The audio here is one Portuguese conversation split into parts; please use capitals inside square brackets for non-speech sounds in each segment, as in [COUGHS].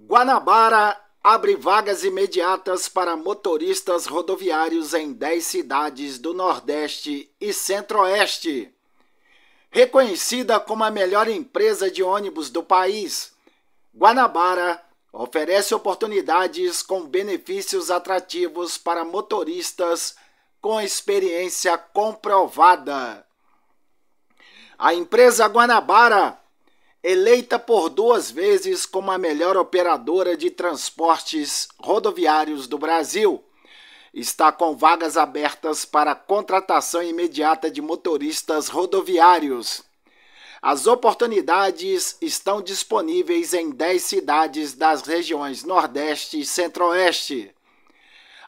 Guanabara abre vagas imediatas para motoristas rodoviários em 10 cidades do Nordeste e Centro-Oeste. Reconhecida como a melhor empresa de ônibus do país, Guanabara oferece oportunidades com benefícios atrativos para motoristas com experiência comprovada. A empresa Guanabara Eleita por duas vezes como a melhor operadora de transportes rodoviários do Brasil, está com vagas abertas para contratação imediata de motoristas rodoviários. As oportunidades estão disponíveis em 10 cidades das regiões Nordeste e Centro-Oeste.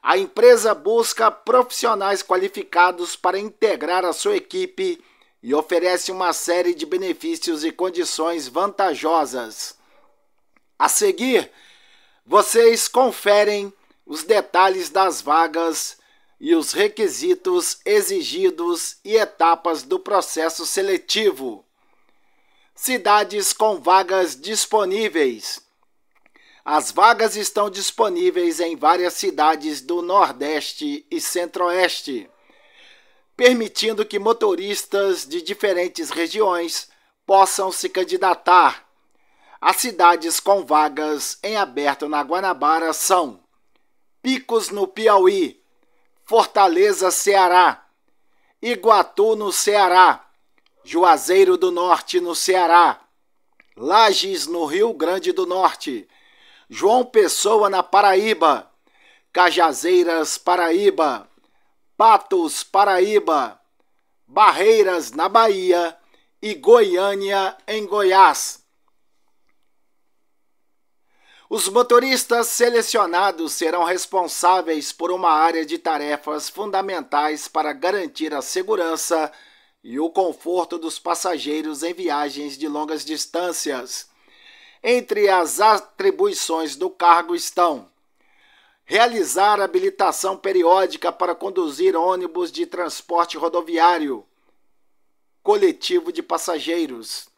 A empresa busca profissionais qualificados para integrar a sua equipe e oferece uma série de benefícios e condições vantajosas. A seguir, vocês conferem os detalhes das vagas e os requisitos exigidos e etapas do processo seletivo. Cidades com vagas disponíveis. As vagas estão disponíveis em várias cidades do Nordeste e Centro-Oeste permitindo que motoristas de diferentes regiões possam se candidatar. As cidades com vagas em aberto na Guanabara são Picos, no Piauí, Fortaleza, Ceará, Iguatu, no Ceará, Juazeiro do Norte, no Ceará, Lages, no Rio Grande do Norte, João Pessoa, na Paraíba, Cajazeiras, Paraíba, Patos, Paraíba, Barreiras, na Bahia e Goiânia, em Goiás. Os motoristas selecionados serão responsáveis por uma área de tarefas fundamentais para garantir a segurança e o conforto dos passageiros em viagens de longas distâncias. Entre as atribuições do cargo estão realizar habilitação periódica para conduzir ônibus de transporte rodoviário coletivo de passageiros,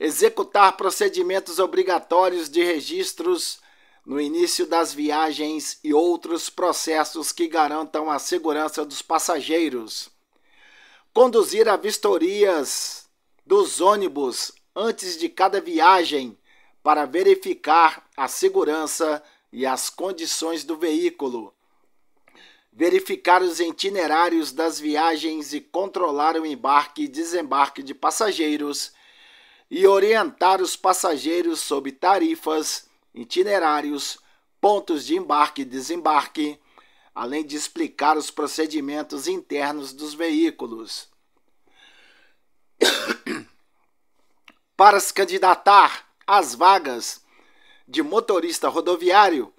executar procedimentos obrigatórios de registros no início das viagens e outros processos que garantam a segurança dos passageiros, conduzir a vistorias dos ônibus antes de cada viagem para verificar a segurança e as condições do veículo, verificar os itinerários das viagens e controlar o embarque e desembarque de passageiros, e orientar os passageiros sobre tarifas, itinerários, pontos de embarque e desembarque, além de explicar os procedimentos internos dos veículos. [COUGHS] Para se candidatar às vagas de motorista rodoviário,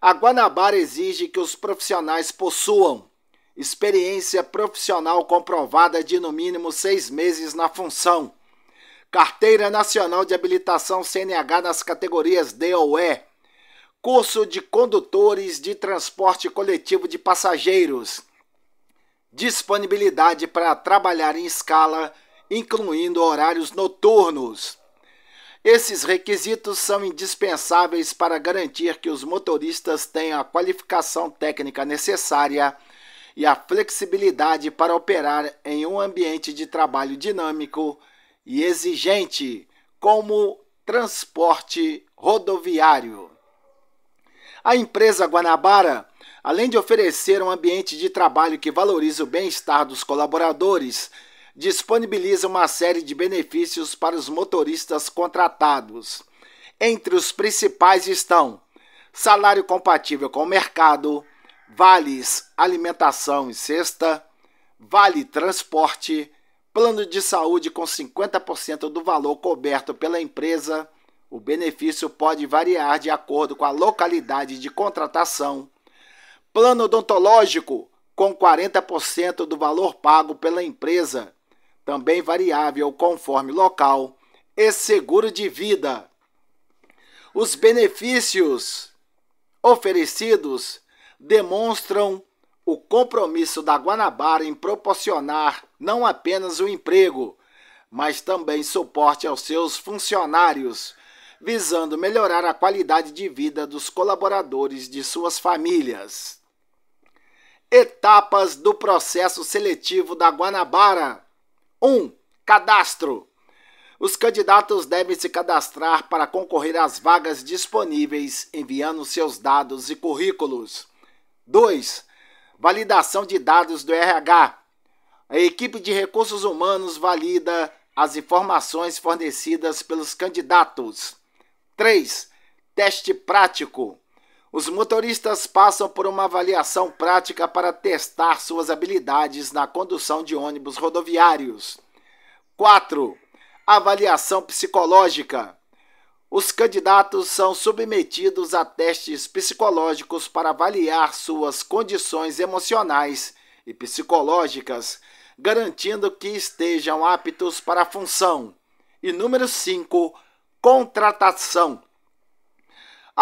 a Guanabara exige que os profissionais possuam experiência profissional comprovada de no mínimo seis meses na função, carteira nacional de habilitação CNH nas categorias D ou E, curso de condutores de transporte coletivo de passageiros, disponibilidade para trabalhar em escala, incluindo horários noturnos esses requisitos são indispensáveis para garantir que os motoristas tenham a qualificação técnica necessária e a flexibilidade para operar em um ambiente de trabalho dinâmico e exigente, como transporte rodoviário. A empresa Guanabara, além de oferecer um ambiente de trabalho que valorize o bem-estar dos colaboradores disponibiliza uma série de benefícios para os motoristas contratados. Entre os principais estão salário compatível com o mercado, vales alimentação e cesta, vale transporte, plano de saúde com 50% do valor coberto pela empresa. O benefício pode variar de acordo com a localidade de contratação. Plano odontológico com 40% do valor pago pela empresa também variável conforme local, e seguro de vida. Os benefícios oferecidos demonstram o compromisso da Guanabara em proporcionar não apenas o emprego, mas também suporte aos seus funcionários, visando melhorar a qualidade de vida dos colaboradores de suas famílias. Etapas do processo seletivo da Guanabara. 1. Cadastro. Os candidatos devem se cadastrar para concorrer às vagas disponíveis, enviando seus dados e currículos. 2. Validação de dados do RH. A equipe de recursos humanos valida as informações fornecidas pelos candidatos. 3. Teste prático. Os motoristas passam por uma avaliação prática para testar suas habilidades na condução de ônibus rodoviários. 4. Avaliação psicológica. Os candidatos são submetidos a testes psicológicos para avaliar suas condições emocionais e psicológicas, garantindo que estejam aptos para a função. E número 5. Contratação.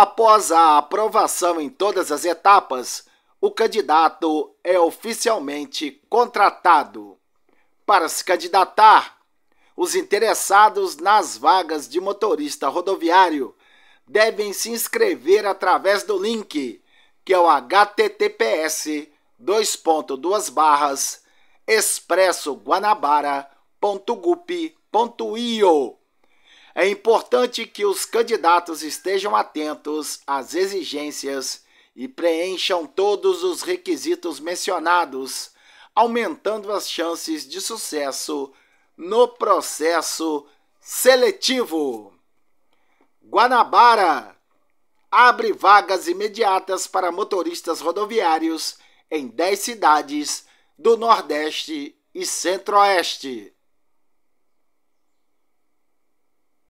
Após a aprovação em todas as etapas, o candidato é oficialmente contratado. Para se candidatar, os interessados nas vagas de motorista rodoviário devem se inscrever através do link que é o https dois ponto duas barras expressoguanabara.gup.io é importante que os candidatos estejam atentos às exigências e preencham todos os requisitos mencionados, aumentando as chances de sucesso no processo seletivo. Guanabara abre vagas imediatas para motoristas rodoviários em 10 cidades do Nordeste e Centro-Oeste.